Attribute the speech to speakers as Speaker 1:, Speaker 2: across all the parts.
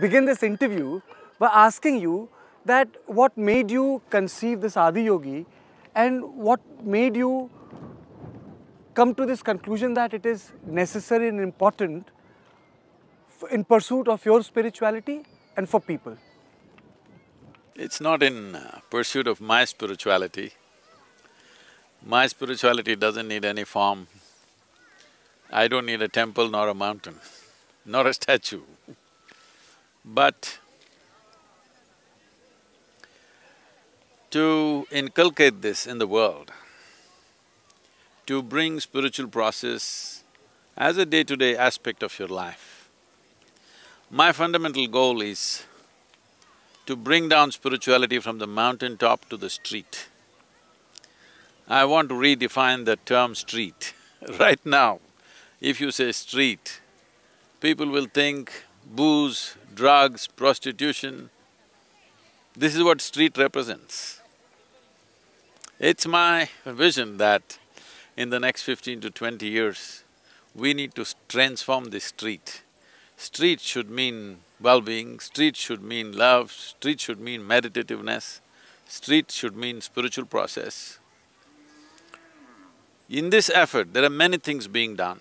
Speaker 1: begin this interview by asking you that what made you conceive this Adi Yogi and what made you come to this conclusion that it is necessary and important in pursuit of your spirituality and for people?
Speaker 2: It's not in uh, pursuit of my spirituality. My spirituality doesn't need any form. I don't need a temple nor a mountain, nor a statue. But to inculcate this in the world, to bring spiritual process as a day-to-day -day aspect of your life, my fundamental goal is to bring down spirituality from the mountaintop to the street. I want to redefine the term street. right now, if you say street, people will think booze, drugs, prostitution. This is what street represents. It's my vision that in the next fifteen to twenty years, we need to transform the street. Street should mean well-being, street should mean love, street should mean meditativeness, street should mean spiritual process. In this effort, there are many things being done.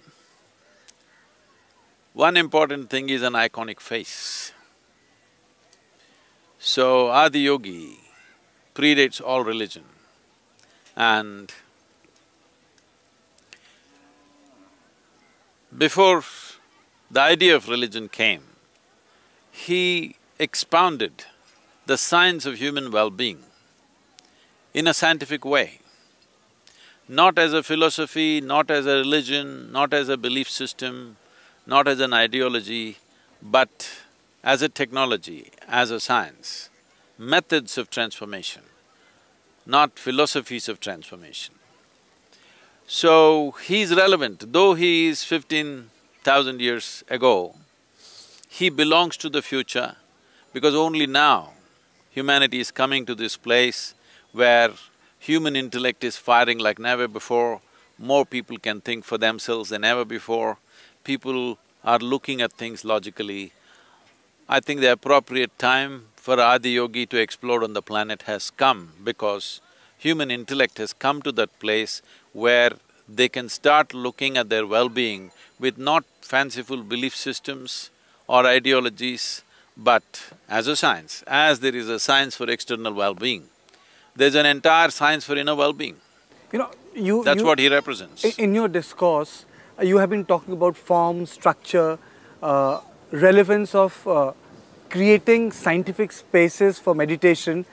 Speaker 2: One important thing is an iconic face. So Adi Yogi predates all religion and before the idea of religion came, he expounded the science of human well-being in a scientific way. Not as a philosophy, not as a religion, not as a belief system, not as an ideology, but as a technology, as a science, methods of transformation, not philosophies of transformation. So he's relevant, though he is fifteen thousand years ago, he belongs to the future because only now humanity is coming to this place where human intellect is firing like never before, more people can think for themselves than ever before, people are looking at things logically. I think the appropriate time for Adiyogi to explode on the planet has come because human intellect has come to that place where they can start looking at their well-being with not fanciful belief systems or ideologies, but as a science, as there is a science for external well-being, there's an entire science for inner well-being.
Speaker 1: You know, you… That's you, what he represents. In your discourse, uh, you have been talking about form, structure, uh, relevance of uh, creating scientific spaces for meditation.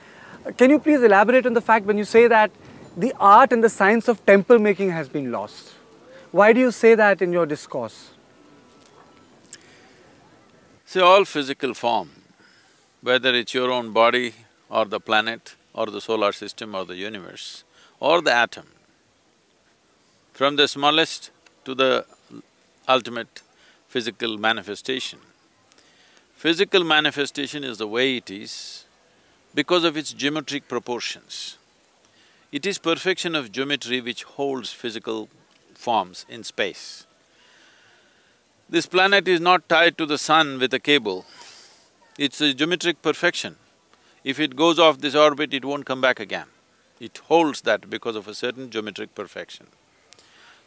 Speaker 1: Uh, can you please elaborate on the fact when you say that the art and the science of temple making has been lost? Why do you say that in your discourse?
Speaker 2: See, all physical form, whether it's your own body or the planet or the solar system or the universe or the atom, from the smallest to the ultimate physical manifestation. Physical manifestation is the way it is because of its geometric proportions. It is perfection of geometry which holds physical forms in space. This planet is not tied to the sun with a cable, it's a geometric perfection. If it goes off this orbit, it won't come back again. It holds that because of a certain geometric perfection.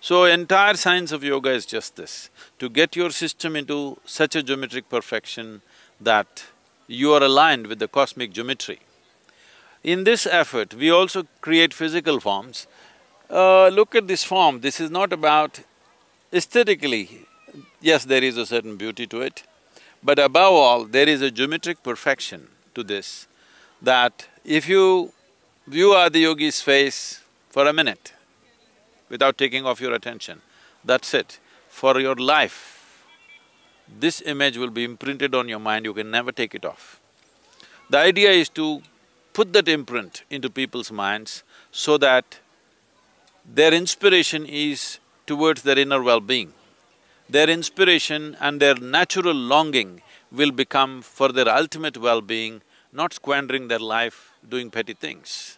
Speaker 2: So entire science of yoga is just this, to get your system into such a geometric perfection that you are aligned with the cosmic geometry. In this effort, we also create physical forms. Uh, look at this form, this is not about aesthetically, yes, there is a certain beauty to it, but above all, there is a geometric perfection to this, that if you view Adiyogi's face for a minute, without taking off your attention. That's it. For your life, this image will be imprinted on your mind, you can never take it off. The idea is to put that imprint into people's minds so that their inspiration is towards their inner well-being. Their inspiration and their natural longing will become for their ultimate well-being, not squandering their life doing petty things.